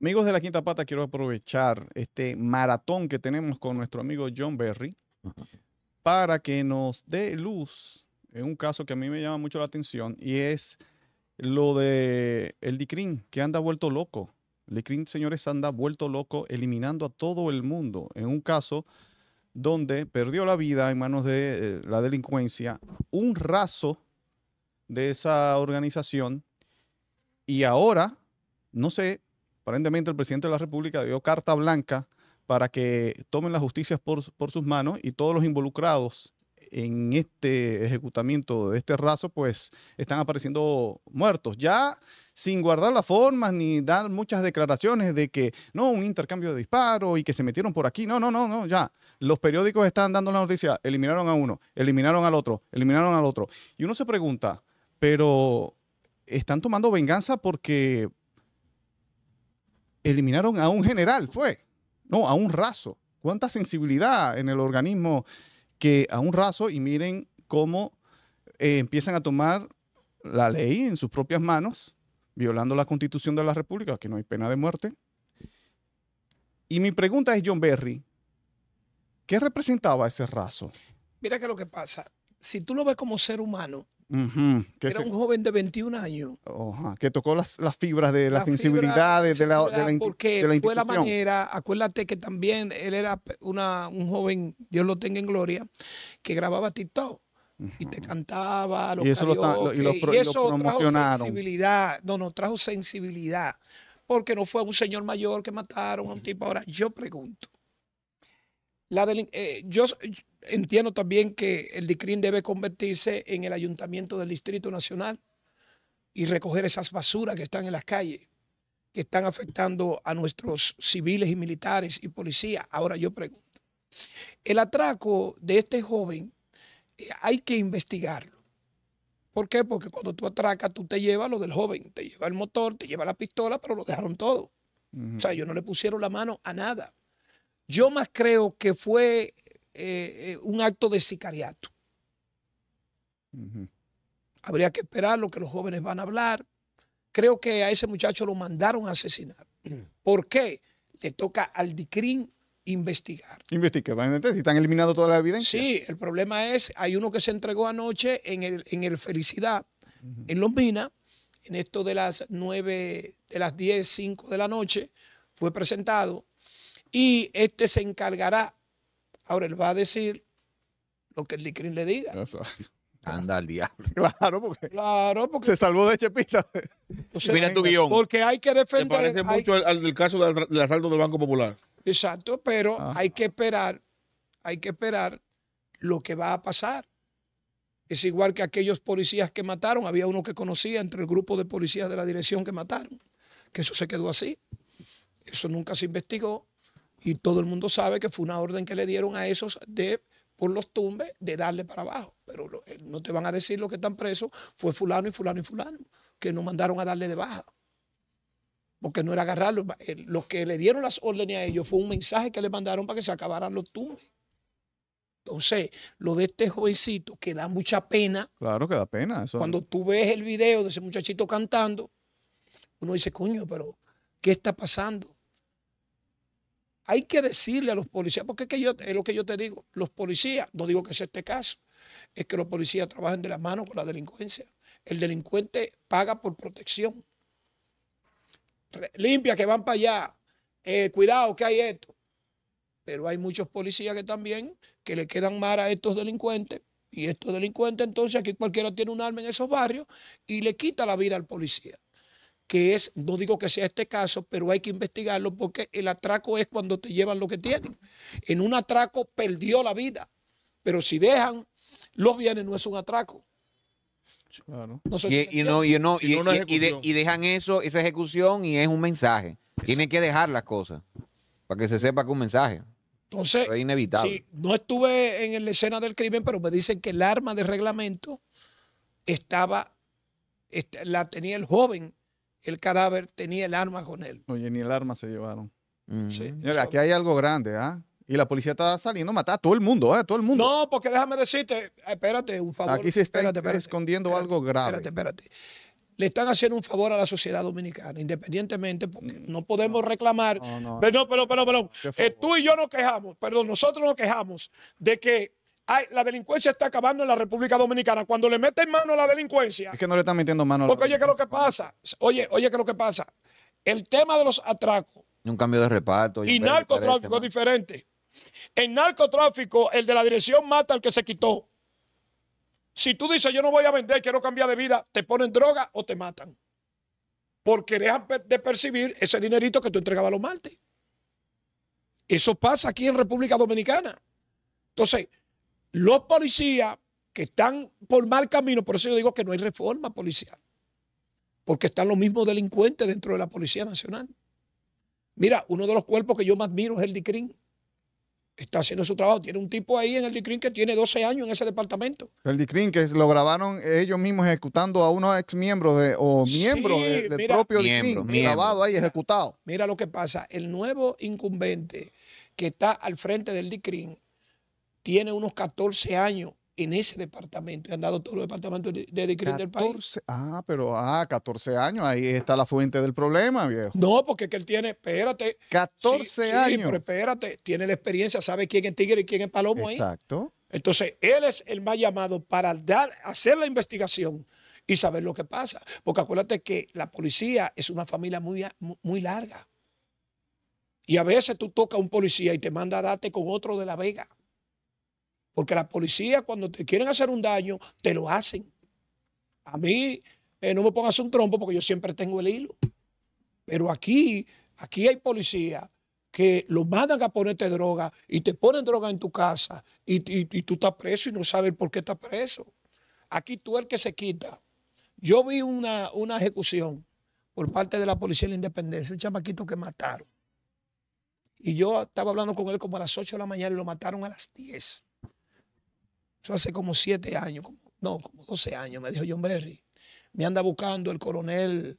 Amigos de la Quinta Pata, quiero aprovechar este maratón que tenemos con nuestro amigo John Berry para que nos dé luz en un caso que a mí me llama mucho la atención y es lo de el Dicrin, que anda vuelto loco. El Dicrin, señores, anda vuelto loco eliminando a todo el mundo en un caso donde perdió la vida en manos de eh, la delincuencia un raso de esa organización y ahora no sé Aparentemente el presidente de la República dio carta blanca para que tomen las justicias por, sus manos y todos los involucrados en este ejecutamiento de este raso, pues están apareciendo muertos. Ya sin guardar las formas ni dar muchas declaraciones de que no, un intercambio de disparos y que se metieron por aquí. No, no, no, no, ya. Los periódicos están dando la noticia, eliminaron a uno, eliminaron al otro, eliminaron al otro. Y uno se pregunta, pero ¿están tomando venganza porque eliminaron a un general, fue. No, a un raso. Cuánta sensibilidad en el organismo que a un raso y miren cómo eh, empiezan a tomar la ley en sus propias manos, violando la constitución de la República, que no hay pena de muerte. Y mi pregunta es, John Berry, ¿qué representaba ese raso? Mira que lo que pasa, si tú lo ves como ser humano, que Era un joven de 21 años. que tocó las, fibras de las la sensibilidad de, la, de, la, Porque de la manera, acuérdate que también él era un joven, Dios lo tenga en gloria, que grababa TikTok. Y te cantaba, y eso, lo, y y eso promocionaron. trajo sensibilidad. No, no, trajo sensibilidad. Porque no fue un señor mayor que mataron a un tipo. Ahora, yo pregunto. La eh, yo, entiendo también que el DICRIN debe convertirse en el ayuntamiento del Distrito Nacional y recoger esas basuras que están en las calles, que están afectando a nuestros civiles y militares y policías. Ahora yo pregunto, el atraco de este joven eh, hay que investigarlo. ¿Por qué? Porque cuando tú atracas, tú te llevas lo del joven, te lleva el motor, te lleva la pistola, pero lo dejaron todo. O sea, ellos no le pusieron la mano a nada. Yo más creo que fue eh, eh, un acto de sicariato. Habría que esperar lo que los jóvenes van a hablar. Creo que a ese muchacho lo mandaron a asesinar. ¿Por qué? Le toca al DICRIN investigar. Investigar, si están eliminando toda la evidencia. Sí, el problema es, hay uno que se entregó anoche en el, Felicidad, en Los en esto de las 9, de las 10, 5 de la noche, fue presentado y este se encargará Ahora él va a decir lo que el licrin le diga. Anda al diablo. Claro, porque. Se salvó de Chepita. Mira tu guión. Porque hay que defender. parece mucho al, caso del, asalto del Banco Popular. Exacto, pero ah. hay que esperar. Hay que esperar lo que va a pasar. Es igual que aquellos policías que mataron. Había uno que conocía entre el grupo de policías de la dirección que mataron. Que eso se quedó así. Eso nunca se investigó. Y todo el mundo sabe que fue una orden que le dieron a esos de por los tumbes de darle para abajo. Pero eh, no te van a decir lo que están presos, fue fulano y fulano y fulano, que nos mandaron a darle de baja. Porque no era agarrarlo. Lo que le dieron las órdenes a ellos fue un mensaje que le mandaron para que se acabaran los tumbes. Entonces, lo de este jovencito que da mucha pena. Claro que da pena. cuando tú ves el video de ese muchachito cantando, uno dice, coño, pero ¿qué está pasando? hay que decirle a los policías, porque es, es lo que yo te digo, los policías, no digo que sea este caso, es que los policías trabajan de la mano con la delincuencia. El delincuente paga por protección. Limpia que van para allá, eh, cuidado que hay esto. Pero hay muchos policías que también, que le quedan mal a estos delincuentes, y estos delincuentes entonces aquí cualquiera tiene un arma en esos barrios y le quita la vida al policía que es, no digo que sea este caso, pero hay que investigarlo porque el atraco es cuando te llevan lo que tienen. En un atraco perdió la vida, pero si dejan los bienes no es un atraco. y, no, dejan eso, esa ejecución y es un mensaje. tiene Tienen que dejar las cosas para que se sepa que un mensaje. Entonces, no estuve en la escena del crimen, pero me dicen que el arma de reglamento estaba, la tenía el joven el cadáver tenía el arma con él. Oye, ni el arma se llevaron. Mm. Mira, aquí hay algo grande, ¿ah? Y la policía está saliendo a matar a todo el mundo, ¿eh? Todo el mundo. No, porque déjame decirte, eh, espérate, un favor. Aquí se está escondiendo algo grave. Espérate, espérate. Le están haciendo un favor a la sociedad dominicana, independientemente, porque mm, no podemos reclamar. No, no, pero, pero, pero, pero eh, tú y yo nos quejamos, perdón, nosotros nos quejamos de que la delincuencia está acabando en la República Dominicana. Cuando le meten mano a la delincuencia. Es que no le están metiendo mano a la Porque oye, ¿qué es lo que pasa? Oye, oye, ¿qué es lo que pasa? El tema de los atracos. Y Un cambio de reparto. Y narcotráfico es diferente. En narcotráfico, el de la dirección mata al que se quitó. Si tú dices, yo no voy a vender, quiero cambiar de vida, te ponen droga o te matan. Porque dejan de percibir ese dinerito que tú entregabas a los martes. Eso pasa aquí en República Dominicana. Entonces, los policías que están por mal camino, por eso yo digo que no hay reforma policial, porque están los mismos delincuentes dentro de la Policía Nacional. Mira, uno de los cuerpos que yo más admiro es el DICRIN. Está haciendo su trabajo. Tiene un tipo ahí en el DICRIN que tiene 12 años en ese departamento. El DICRIN que lo grabaron ellos mismos ejecutando a unos ex miembros de, o miembros del propio miembro, DICRIN. Grabado ahí, ejecutado. Mira, lo que pasa. El nuevo incumbente que está al frente del DICRIN tiene unos 14 años en ese departamento y han dado todos los departamentos de, del país. Ah, pero ah, 14 años, ahí está la fuente del problema, viejo. No, porque él tiene, espérate. 14 años. pero espérate, tiene la experiencia, sabe quién es tigre y quién es palomo Exacto. ahí. Exacto. Entonces, él es el más llamado para dar, hacer la investigación y saber lo que pasa. Porque acuérdate que la policía es una familia muy, muy larga. Y a veces tú tocas a un policía y te manda a darte con otro de la vega. Porque la policía cuando te quieren hacer un daño, te lo hacen. A mí eh, no me pongas un trompo porque yo siempre tengo el hilo. Pero aquí, aquí hay policía que lo mandan a ponerte droga y te ponen droga en tu casa y, tú estás preso y no sabes por qué estás preso. Aquí tú eres el que se quita. Yo vi una, una ejecución por parte de la policía de la independencia, un chamaquito que mataron. Y yo estaba hablando con él como a las 8 de la mañana y lo mataron a las 10. Eso hace como siete años, como, no, como doce años, me dijo John Berry. Me anda buscando el coronel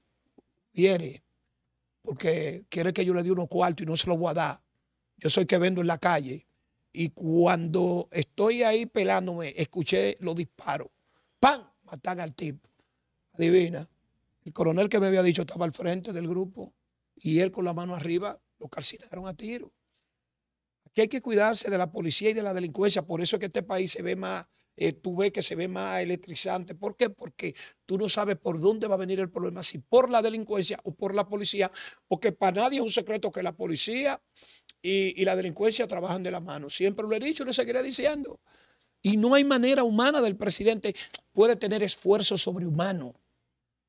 Vieres, porque quiere que yo le dé unos cuartos y no se los voy a dar. Yo soy que vendo en la calle. Y cuando estoy ahí pelándome, escuché los disparos. ¡Pam! Matan al tipo. Adivina. El coronel que me había dicho estaba al frente del grupo y él con la mano arriba lo calcinaron a tiro que hay que cuidarse de la policía y de la delincuencia. Por eso es que este país se ve más, eh, tú ves que se ve más electrizante. ¿Por qué? Porque tú no sabes por dónde va a venir el problema, si por la delincuencia o por la policía, porque para nadie es un secreto que la policía y, la delincuencia trabajan de la mano. Siempre lo he dicho y lo seguiré diciendo. Y no hay manera humana del presidente, puede tener esfuerzo sobrehumano.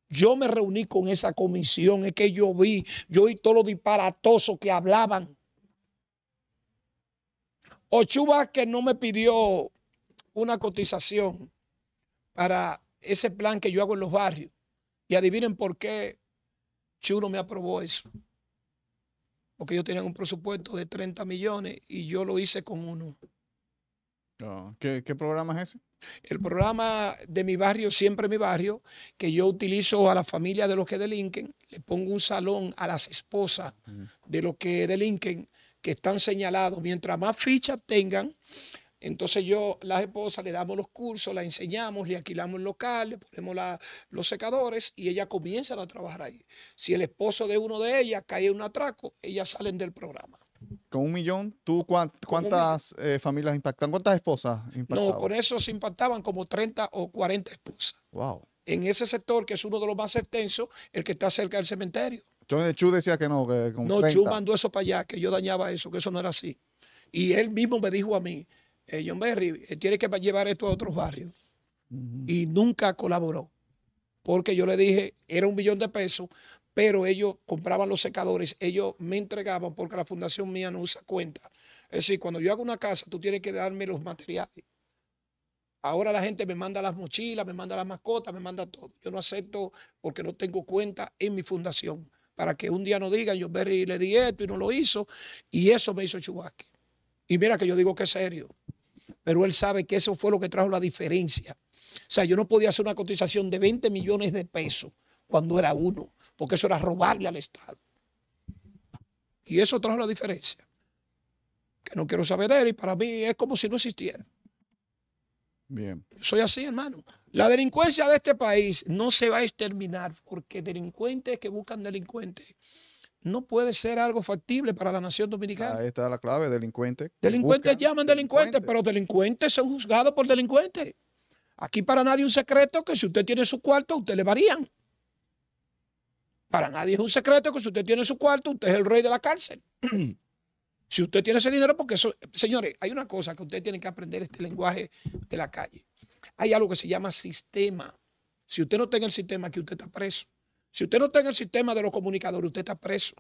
Yo me reuní con esa comisión, es que yo vi, yo vi todo lo disparatoso que hablaban Ochu que no me pidió una cotización para ese plan que yo hago en los barrios. Y adivinen por qué Chu me aprobó eso. Porque ellos tenían un presupuesto de 30 millones y yo lo hice con uno. Oh, ¿qué, ¿Qué programa es ese? El programa de mi barrio, siempre mi barrio, que yo utilizo a la familia de los que delinquen, le pongo un salón a las esposas de los que delinquen que están señalados. Mientras más fichas tengan, entonces yo, las esposas, le damos los cursos, la enseñamos, le alquilamos el local, le ponemos los secadores y ellas comienzan a trabajar ahí. Si el esposo de uno de ellas cae en un atraco, ellas salen del programa. Con un millón, ¿tú cuántas eh, familias impactan? ¿Cuántas esposas impactaban? No, con eso se impactaban como 30 o 40 esposas. Wow. En ese sector, que es uno de los más extensos, el que está cerca del cementerio. Entonces Chu decía que no, que No, Chu mandó eso para allá, que yo dañaba eso, que eso no era así. Y él mismo me dijo a mí, eh, John Berry, eh, tiene que llevar esto a otros barrios. Y nunca colaboró. Porque yo le dije, era un billón de pesos, pero ellos compraban los secadores, ellos me entregaban porque la fundación mía no usa cuenta. Es decir, cuando yo hago una casa, tú tienes que darme los materiales. Ahora la gente me manda las mochilas, me manda las mascotas, me manda todo. Yo no acepto porque no tengo cuenta en mi fundación para que un día no digan, yo Berry le di esto y no lo hizo, y eso me hizo Chubasque. Y mira que yo digo que es serio, pero él sabe que eso fue lo que trajo la diferencia. O sea, yo no podía hacer una cotización de 20 millones de pesos cuando era uno, porque eso era robarle al Estado. Y eso trajo la diferencia. Que no quiero saber él y para mí es como si no existiera. Bien. Soy así, hermano. La delincuencia de este país no se va a exterminar porque delincuentes que buscan delincuentes no puede ser algo factible para la nación dominicana. Ahí está la clave, delincuente. Delincuentes llaman delincuentes, pero delincuentes son juzgados por delincuentes. Aquí para nadie un secreto que si usted tiene su cuarto, usted le varían. Para nadie es un secreto que si usted tiene su cuarto, usted es el rey de la cárcel. Si usted tiene ese dinero, porque eso, señores, hay una cosa que usted tiene que aprender este lenguaje de la calle. Hay algo que se llama sistema. Si usted no tiene el sistema, aquí usted está preso. Si usted no tiene el sistema de los comunicadores, usted está preso.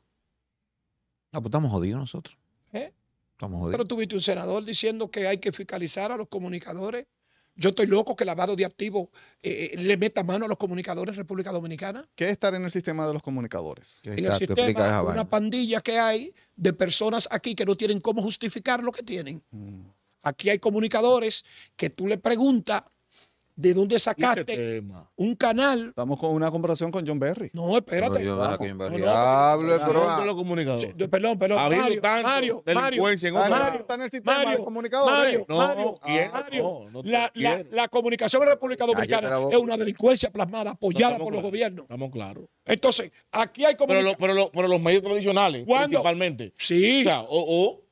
No, pues estamos jodidos nosotros. ¿Eh? Estamos jodidos. Pero tuviste un senador diciendo que hay que fiscalizar a los comunicadores. Yo estoy loco que el lavado de activos eh, eh, le meta mano a los comunicadores en República Dominicana. ¿Qué es estar en el sistema de los comunicadores? en el sistema, una pandilla que hay de personas aquí que no tienen cómo justificar lo que tienen. Mm. Aquí hay comunicadores que tú le preguntas ¿De dónde sacaste este un canal? Estamos con una comparación con John Berry. No, espérate. Yo a John el Perdón, perdón. Mario, Mario, delincuencia en Mario, está en el sistema Mario, Mario, Mario, Mario. La comunicación en República Dominicana es una delincuencia plasmada, apoyada por los gobiernos. Estamos claros. Entonces, aquí hay comunicación. Pero los medios tradicionales, principalmente. Sí. O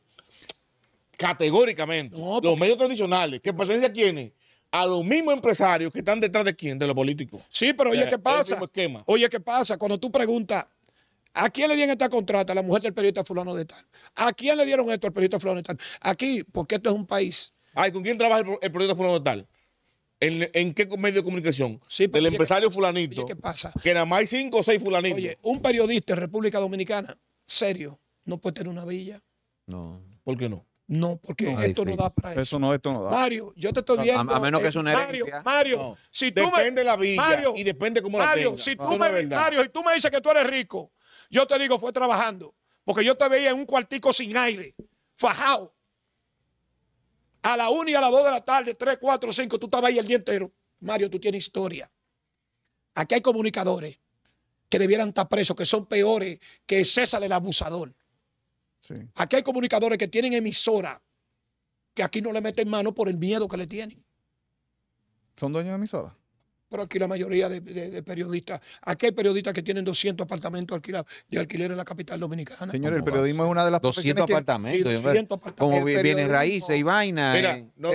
categóricamente, los medios tradicionales, qué presencia tiene a los mismos empresarios que están detrás de quién, de los políticos. Sí, pero oye, eh, ¿qué pasa? Oye, ¿qué pasa? Cuando tú preguntas, ¿a quién le dieron esta contrata? A la mujer del periodista fulano de tal. ¿A quién le dieron esto al periodista fulano de tal? Aquí, porque esto es un país. Ay, ¿con quién trabaja el, periodista fulano de tal? ¿En, qué medio de comunicación? Sí, Del empresario fulanito. ¿Qué pasa? Que nada más hay cinco o seis fulanitos. Oye, un periodista en República Dominicana, serio, no puede tener una villa. No. ¿Por qué no? No, porque esto no da para eso. Eso no, esto no da. Mario, yo te estoy viendo. A, menos que es eh, una herencia. Mario, Mario no. si tú depende la vida Mario, y depende Mario, Si tú me, Mario, si tú me dices que tú eres rico, yo te digo, fue trabajando. Porque yo te veía en un cuartico sin aire, fajado. A la una y a las dos de la tarde, tres, cuatro, cinco, tú estabas ahí el día entero. Mario, tú tienes historia. Aquí hay comunicadores que debieran estar presos, que son peores que César el abusador. Aquí hay comunicadores que tienen emisora que aquí no le meten mano por el miedo que le tienen. ¿Son dueños de emisora? Pero aquí la mayoría de, periodistas, aquí hay periodistas que tienen 200 apartamentos alquilados de alquiler en la capital dominicana. Señor, el periodismo es una de las 200 apartamentos. 200 Como vienen raíces y vainas, Mira, no,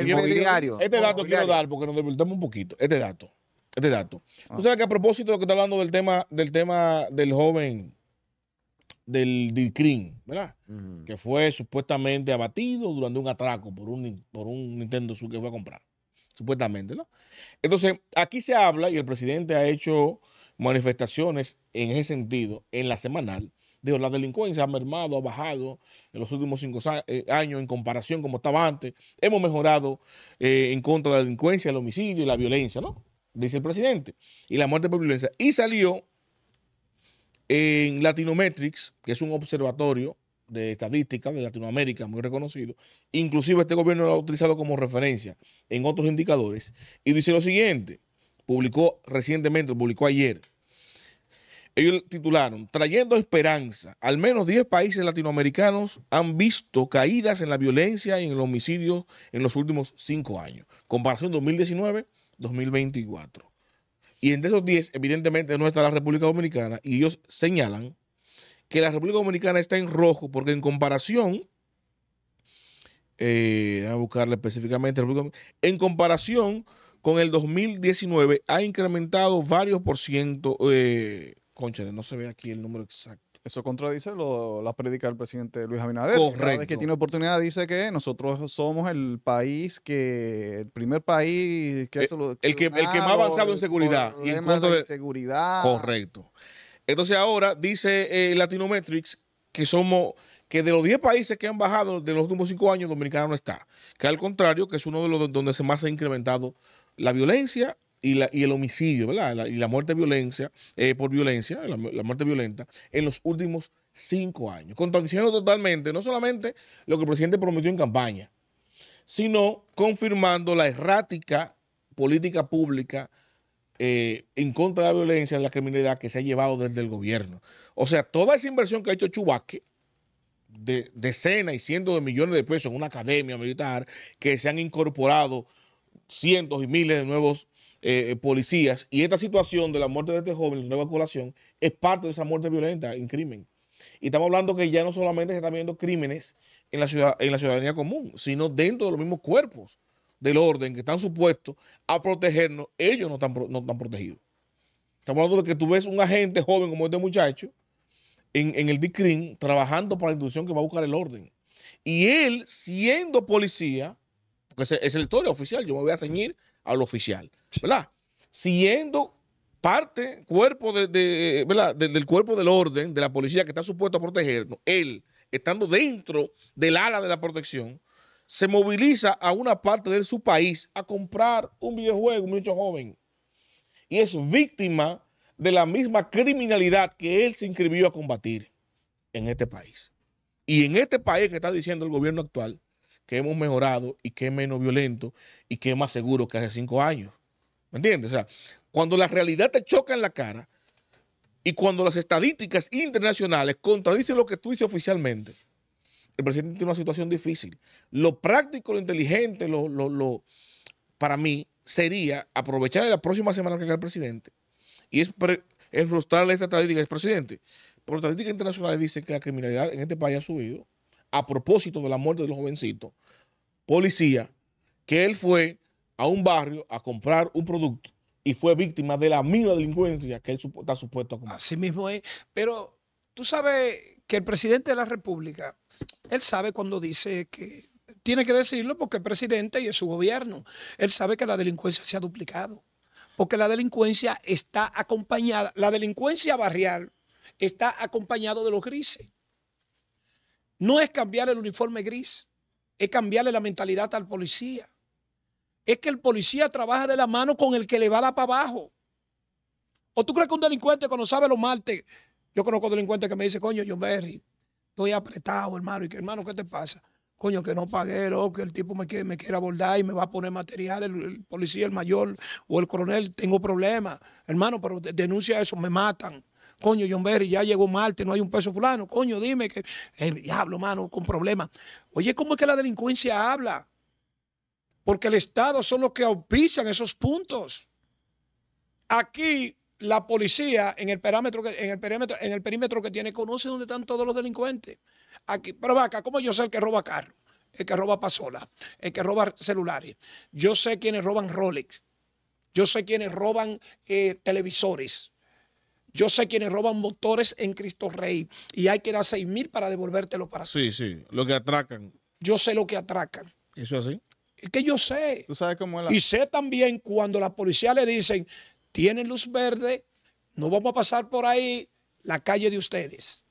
Este dato quiero dar porque nos devolvemos un poquito. Este dato, este dato. ¿Tú ah. que a propósito de lo que está hablando del tema, del tema del joven del DICRIN, ¿verdad? Que fue supuestamente abatido durante un atraco por un, por un Nintendo Switch que fue a comprar, supuestamente, ¿no? Entonces, aquí se habla, y el presidente ha hecho manifestaciones en ese sentido, en la semanal, Digo, la delincuencia ha mermado, ha bajado en los últimos cinco eh, años en comparación como estaba antes. Hemos mejorado eh, en contra de la delincuencia, el homicidio y la violencia, ¿no? Dice el presidente. Y la muerte por violencia. Y salió en Latinometrics, que es un observatorio de estadística de Latinoamérica muy reconocido, inclusive este gobierno lo ha utilizado como referencia en otros indicadores, y dice lo siguiente, publicó recientemente, publicó ayer, ellos titularon, trayendo esperanza, al menos 10 países latinoamericanos han visto caídas en la violencia y en el homicidio en los últimos 5 años, comparación 2019-2024. Y entre esos 10, evidentemente, no está la República Dominicana. Y ellos señalan que la República Dominicana está en rojo porque en comparación, eh, a buscarle específicamente, en comparación con el 2019 ha incrementado varios por ciento, eh, no se ve aquí el número exacto. Eso contradice lo, la predica del presidente Luis Abinader. Correcto. Cada vez que tiene oportunidad dice que nosotros somos el país que, el primer país que... El, eh, lo, el, que, el que más avanzado en seguridad. Y en cuanto de seguridad. Correcto. Entonces ahora dice eh, Latinometrics que somos que de los 10 países que han bajado de los últimos 5 años, Dominicana no está. Que al contrario, que es uno de los donde se más ha incrementado la violencia y, el homicidio, ¿verdad? y la muerte violencia, eh, por violencia, la, muerte violenta, en los últimos cinco años. Contradiciendo totalmente no solamente lo que el presidente prometió en campaña, sino confirmando la errática política pública eh, en contra de la violencia, y la criminalidad que se ha llevado desde el gobierno. O sea, toda esa inversión que ha hecho Chubaque, de decenas y cientos de millones de pesos en una academia militar, que se han incorporado cientos y miles de nuevos eh, eh, policías. Y esta situación de la muerte de este joven, la evacuación, es parte de esa muerte violenta en crimen. Y estamos hablando que ya no solamente se están viendo crímenes en la, ciudad, en la ciudadanía común, sino dentro de los mismos cuerpos del orden que están supuestos a protegernos, ellos no están, no protegidos. Estamos hablando de que tú ves un agente joven como este muchacho en, en el DICRIM trabajando para la institución que va a buscar el orden. Y él, siendo policía, porque es el historia oficial, yo me voy a ceñir al oficial. Siendo parte, cuerpo del cuerpo del orden, de la policía que está supuesto a protegernos, él, estando dentro del ala de la protección, se moviliza a una parte de su país a comprar un videojuego, un muchacho joven, y es víctima de la misma criminalidad que él se inscribió a combatir en este país. Y en este país que está diciendo el gobierno actual que hemos mejorado y que es menos violento y que es más seguro que hace cinco años. ¿Me entiendes? O sea, cuando la realidad te choca en la cara y cuando las estadísticas internacionales contradicen lo que tú dices oficialmente, el presidente tiene una situación difícil. Lo práctico, lo inteligente, lo, para mí sería aprovechar la próxima semana que haga el presidente y es frustrarle esta estadística al presidente. Pero estadísticas internacionales dicen que la criminalidad en este país ha subido a propósito de la muerte de los jovencitos. Policía, que él fue a un barrio a comprar un producto y fue víctima de la misma delincuencia que él está supuesto a comprar Así mismo es. Pero tú sabes que el presidente de la República, él sabe cuando dice que tiene que decirlo porque el presidente y es su gobierno. Él sabe que la delincuencia se ha duplicado. Porque la delincuencia está acompañada, la delincuencia barrial está acompañado de los grises. No es cambiar el uniforme gris, es cambiarle la mentalidad al policía es que el policía trabaja de la mano con el que le va a dar para abajo. ¿O tú crees que un delincuente cuando sabe los martes, yo conozco delincuentes que me dice, coño, John Berry, estoy apretado, hermano, y que hermano, ¿qué te pasa? Coño, que no pagué, o que el tipo me quiere, abordar y me va a poner material, el, policía, el mayor o el coronel, tengo problemas, hermano, pero denuncia eso, me matan coño, John Berry, ya llegó malte, no hay un peso fulano, coño, dime que el eh, diablo, mano, con problemas. Oye, ¿cómo es que la delincuencia habla? porque el Estado son los que auspician esos puntos. Aquí la policía en el perímetro que, tiene conoce dónde están todos los delincuentes. Aquí, pero acá, ¿cómo yo sé el que roba carro? El que roba pasola, el que roba celulares. Yo sé quienes roban Rolex. Yo sé quienes roban eh, televisores. Yo sé quienes roban motores en Cristo Rey. Y hay que dar seis mil para devolvértelo para Sí, sí, lo que atracan. Yo sé lo que atracan. ¿Eso así? Es que yo sé. Tú sabes cómo es Y sé también cuando la policía le dicen, tienen luz verde, no vamos a pasar por ahí la calle de ustedes.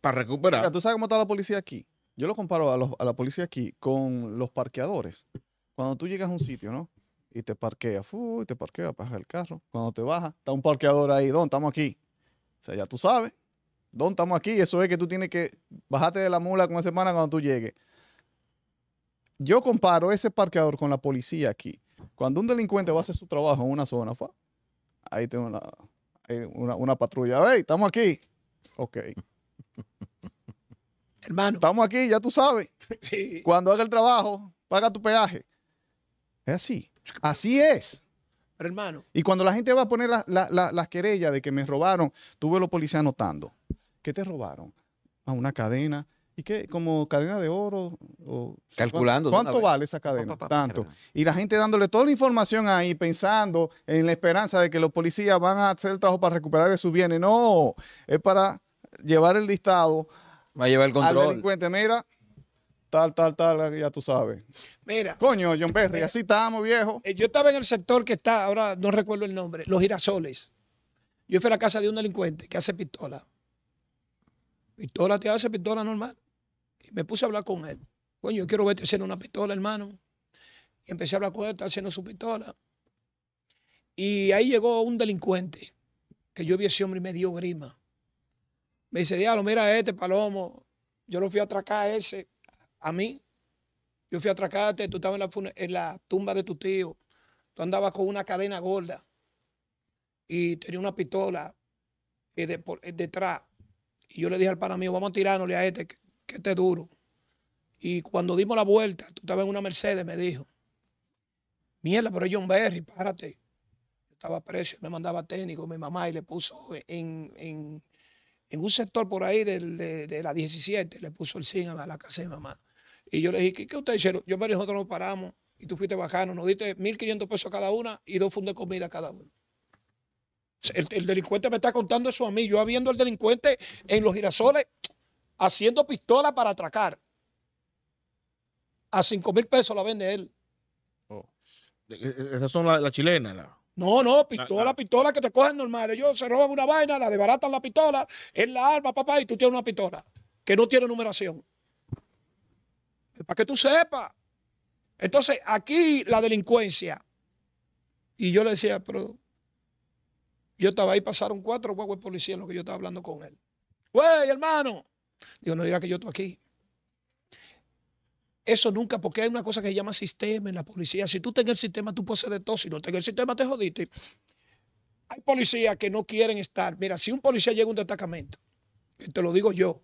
Para recuperar. tú sabes cómo está la policía aquí. Yo lo comparo a, la policía aquí con los parqueadores. Cuando tú llegas a un sitio, ¿no? Y te parqueas, y te parqueas, baja el carro. Cuando te baja, está un parqueador ahí, ¿dónde estamos aquí? O sea, ya tú sabes, ¿dónde estamos aquí? Eso es que tú tienes que bajarte de la mula con esa semana cuando tú llegues. Yo comparo ese parqueador con la policía aquí. Cuando un delincuente va a hacer su trabajo en una zona, ahí tengo una, patrulla. ¡Ey, estamos aquí! Ok. Hermano. Estamos aquí, ya tú sabes. Sí. Cuando haga el trabajo, paga tu peaje. Es así. Así es. hermano. Y cuando la gente va a poner las querellas de que me robaron, tuve los policías anotando. ¿Qué te robaron? A una cadena, ¿Y qué? Como cadena de oro. Calculando. ¿Cuánto, vale esa cadena? Tanto. Y la gente dándole toda la información ahí, pensando en la esperanza de que los policías van a hacer el trabajo para recuperar sus bienes. No, es para llevar el listado. Va a llevar el control. Al delincuente, mira, tal, tal, tal, ya tú sabes. Mira. Coño, John Berry, así estamos, viejo. Eh, yo estaba en el sector que está, ahora no recuerdo el nombre, Los Girasoles. Yo fui a la casa de un delincuente que hace pistola. Pistola te hace pistola normal me puse a hablar con él. Coño, yo quiero verte haciendo una pistola, hermano. Y empecé a hablar con él, está haciendo su pistola. Y ahí llegó un delincuente que yo vi ese hombre y me dio grima. Me dice, diablo, mira a este palomo. Yo lo fui a atracar a ese, a mí. Yo fui a atracarte, este, tú estabas en la, tumba de tu tío. Tú andabas con una cadena gorda y tenía una pistola eh, eh, detrás. y yo le dije al pana mío, vamos a tirarnosle a este, que esté duro. Y cuando dimos la vuelta, tú estabas en una Mercedes, me dijo, mierda, pero John Berry, párate. Yo estaba preso, me mandaba técnico, mi mamá, y le puso en, un sector por ahí de, la 17, le puso el cine a la casa de mi mamá. Y yo le dije, ¿qué, ustedes hicieron? Yo, pero nosotros nos paramos y tú fuiste bajando, nos diste 1.500 pesos cada una y dos fundos de comida cada uno. El, el, delincuente me está contando eso a mí, yo habiendo el delincuente en los girasoles haciendo pistola para atracar. A 5 mil pesos la vende él. Oh. Eh, eh, son las chilenas. No, no, pistola, pistola que te cogen normal. Ellos se roban una vaina, la desbaratan la pistola, es la arma, papá, y tú tienes una pistola que no tiene numeración. Para que tú sepas. Entonces, aquí la delincuencia. Y yo le decía, pero yo estaba ahí, pasaron cuatro huevos de policía en lo que yo estaba hablando con él. Güey, hermano, Digo, no diga que yo estoy aquí. Eso nunca, porque hay una cosa que se llama sistema en la policía. Si tú tienes el sistema, tú puedes de todo. Si no tienes el sistema, te jodiste. Hay policías que no quieren estar. Mira, si un policía llega a un destacamento, te lo digo yo,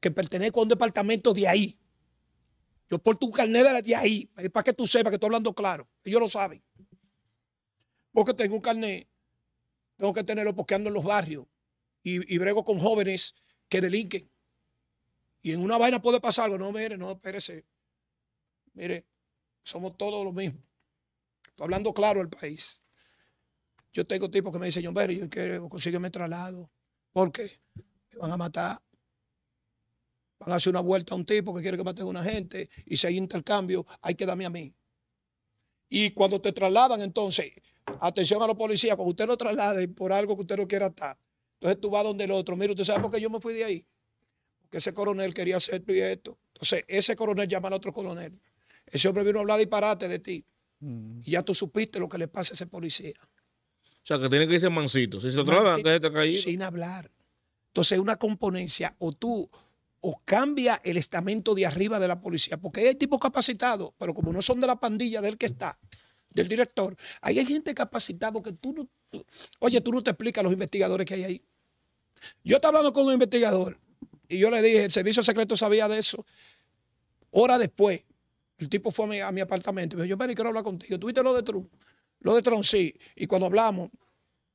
que pertenezco a un departamento de ahí, yo porto un carnet de ahí, para que tú sepas que estoy hablando claro. Ellos lo saben. Porque tengo un carnet, tengo que tenerlo porque ando en los barrios y, y brego con jóvenes que delinquen. Y en una vaina puede pasar algo. No, mire, no, espérese. Mire, somos todos los mismos. Estoy hablando claro al país. Yo tengo tipos que me dicen, John Berry, yo quiero consígueme traslado. ¿Por qué? Me van a matar. Van a hacer una vuelta a un tipo que quiere que maten a una gente. Y si hay intercambio, hay que darme a mí. Y cuando te trasladan, entonces, atención a los policías, cuando usted lo traslade por algo que usted no quiera estar. Entonces tú vas donde el otro. Mire, ¿usted sabe por qué yo me fui de ahí? que ese coronel quería hacer esto y esto. Entonces, ese coronel llama al otro coronel. Ese hombre vino a hablar disparate de ti. Mm. Y ya tú supiste lo que le pasa a ese policía. O sea, que tiene que irse mansito, Si se Sin hablar. Entonces, una componencia, o tú, o cambia el estamento de arriba de la policía, porque hay tipos capacitados, pero como no son de la pandilla del que está, del director, hay gente capacitada que tú no. oye, tú no te explicas los investigadores que hay ahí. Yo estaba hablando con un investigador y yo le dije, el servicio secreto sabía de eso. Hora después, el tipo fue a mi, apartamento y me dijo, yo, quiero hablar contigo. ¿Tuviste lo de Trump? Lo de Trump, sí. Y cuando hablamos,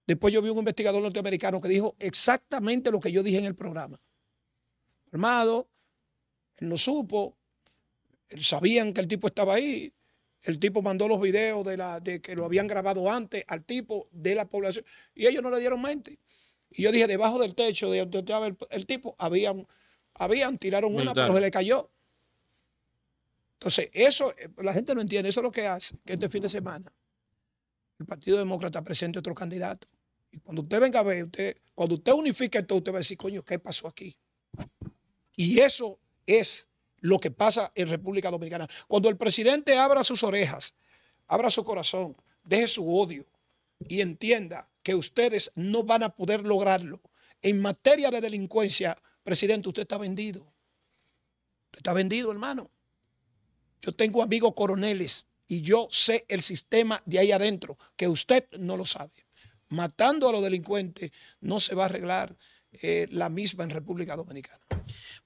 después yo vi un investigador norteamericano que dijo exactamente lo que yo dije en el programa. Armado, él no supo, él sabían que el tipo estaba ahí, el tipo mandó los videos de, la, de que lo habían grabado antes al tipo de la población y ellos no le dieron mente. Y yo dije, debajo del techo de donde el, el, tipo, habían, habían, tiraron una, pero se le cayó. Entonces, eso, eh, la gente no entiende, eso es lo que hace, que este fin de semana el Partido Demócrata presente otro candidato. Y cuando usted venga a ver, usted, cuando usted unifique esto, usted va a decir, coño, ¿qué pasó aquí? Y eso es lo que pasa en República Dominicana. Cuando el presidente abra sus orejas, abra su corazón, deje su odio y entienda que ustedes no van a poder lograrlo. En materia de delincuencia, presidente, usted está vendido. Usted está vendido, hermano. Yo tengo amigos coroneles y yo sé el sistema de ahí adentro, que usted no lo sabe. Matando a los delincuentes no se va a arreglar eh, la misma en República Dominicana.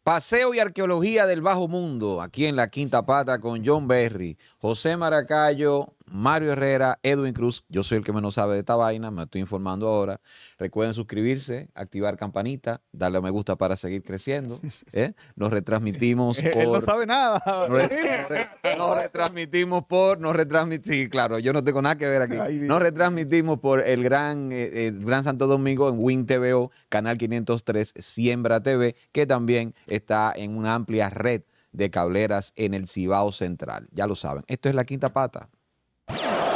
Paseo y arqueología del bajo mundo, aquí en la Quinta Pata con John Berry, José Maracayo, Mario Herrera, Edwin Cruz. Yo soy el que menos sabe de esta vaina, me estoy informando ahora. Recuerden suscribirse, activar campanita, darle a me gusta para seguir creciendo. ¿eh? Nos retransmitimos por. Él no sabe nada. Nos, retransmitimos por. Nos retransmitimos. claro, yo no tengo nada que ver aquí. Nos retransmitimos por el gran, el eh, eh, gran Santo Domingo en Win TVO, canal 503 Siembra TV, que también está en una amplia red de cableras en el Cibao Central. Ya lo saben. Esto es la quinta pata. you